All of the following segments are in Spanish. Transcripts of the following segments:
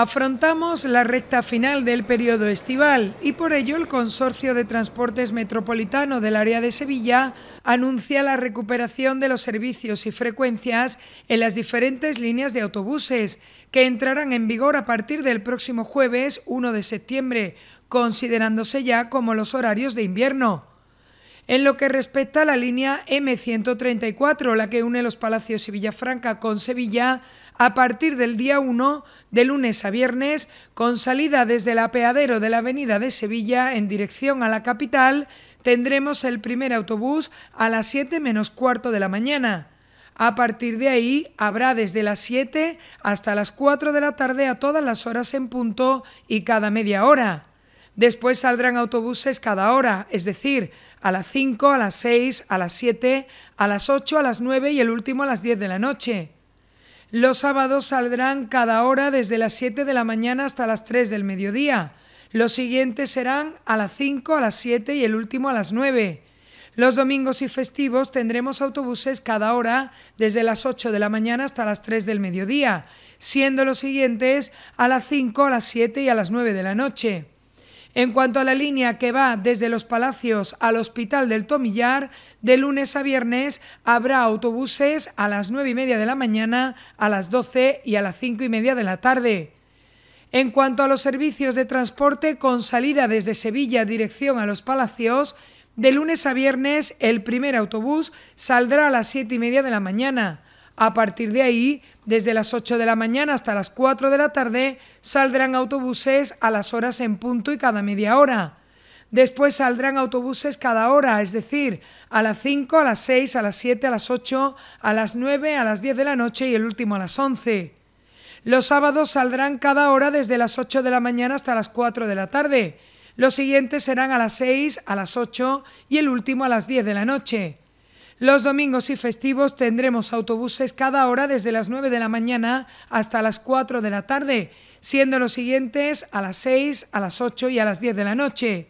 Afrontamos la recta final del periodo estival y por ello el Consorcio de Transportes Metropolitano del área de Sevilla anuncia la recuperación de los servicios y frecuencias en las diferentes líneas de autobuses que entrarán en vigor a partir del próximo jueves 1 de septiembre, considerándose ya como los horarios de invierno. En lo que respecta a la línea M134, la que une los Palacios y Villafranca con Sevilla, a partir del día 1, de lunes a viernes, con salida desde el apeadero de la Avenida de Sevilla en dirección a la capital, tendremos el primer autobús a las 7 menos cuarto de la mañana. A partir de ahí habrá desde las 7 hasta las 4 de la tarde a todas las horas en punto y cada media hora. Después saldrán autobuses cada hora, es decir, a las 5, a las 6, a las 7, a las 8, a las 9 y el último a las 10 de la noche. Los sábados saldrán cada hora desde las 7 de la mañana hasta las 3 del mediodía. Los siguientes serán a las 5, a las 7 y el último a las 9. Los domingos y festivos tendremos autobuses cada hora desde las 8 de la mañana hasta las 3 del mediodía, siendo los siguientes a las 5, a las 7 y a las 9 de la noche. En cuanto a la línea que va desde los Palacios al Hospital del Tomillar, de lunes a viernes habrá autobuses a las 9 y media de la mañana, a las 12 y a las 5 y media de la tarde. En cuanto a los servicios de transporte con salida desde Sevilla dirección a los Palacios, de lunes a viernes el primer autobús saldrá a las 7 y media de la mañana. A partir de ahí, desde las 8 de la mañana hasta las 4 de la tarde, saldrán autobuses a las horas en punto y cada media hora. Después saldrán autobuses cada hora, es decir, a las 5, a las 6, a las 7, a las 8, a las 9, a las 10 de la noche y el último a las 11. Los sábados saldrán cada hora desde las 8 de la mañana hasta las 4 de la tarde. Los siguientes serán a las 6, a las 8 y el último a las 10 de la noche. Los domingos y festivos tendremos autobuses cada hora desde las 9 de la mañana hasta las 4 de la tarde, siendo los siguientes a las 6, a las 8 y a las 10 de la noche.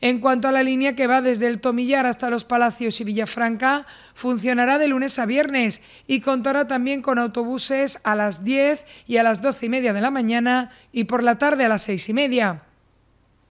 En cuanto a la línea que va desde el Tomillar hasta los Palacios y Villafranca, funcionará de lunes a viernes y contará también con autobuses a las 10 y a las 12 y media de la mañana y por la tarde a las 6 y media.